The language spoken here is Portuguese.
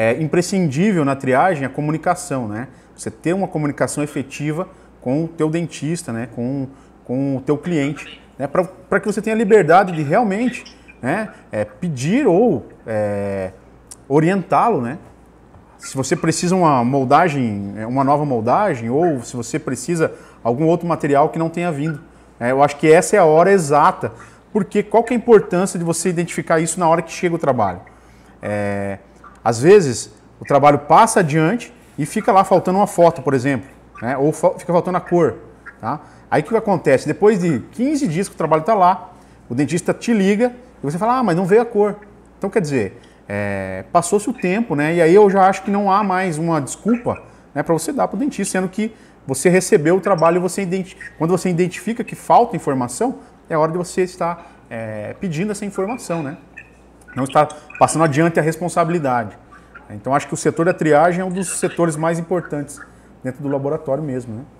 é imprescindível na triagem a comunicação, né? Você ter uma comunicação efetiva com o teu dentista, né? Com, com o teu cliente, né? Para que você tenha liberdade de realmente né? É, pedir ou é, orientá-lo, né? Se você precisa uma moldagem, é, uma nova moldagem, ou se você precisa algum outro material que não tenha vindo. É, eu acho que essa é a hora exata, porque qual que é a importância de você identificar isso na hora que chega o trabalho? É, às vezes, o trabalho passa adiante e fica lá faltando uma foto, por exemplo, né? ou fa fica faltando a cor. Tá? Aí o que acontece? Depois de 15 dias que o trabalho está lá, o dentista te liga e você fala, ah, mas não veio a cor. Então, quer dizer, é, passou-se o tempo, né? E aí eu já acho que não há mais uma desculpa né, para você dar para o dentista, sendo que você recebeu o trabalho e você quando você identifica que falta informação, é hora de você estar é, pedindo essa informação, né? não está passando adiante a responsabilidade. Então acho que o setor da triagem é um dos setores mais importantes dentro do laboratório mesmo, né?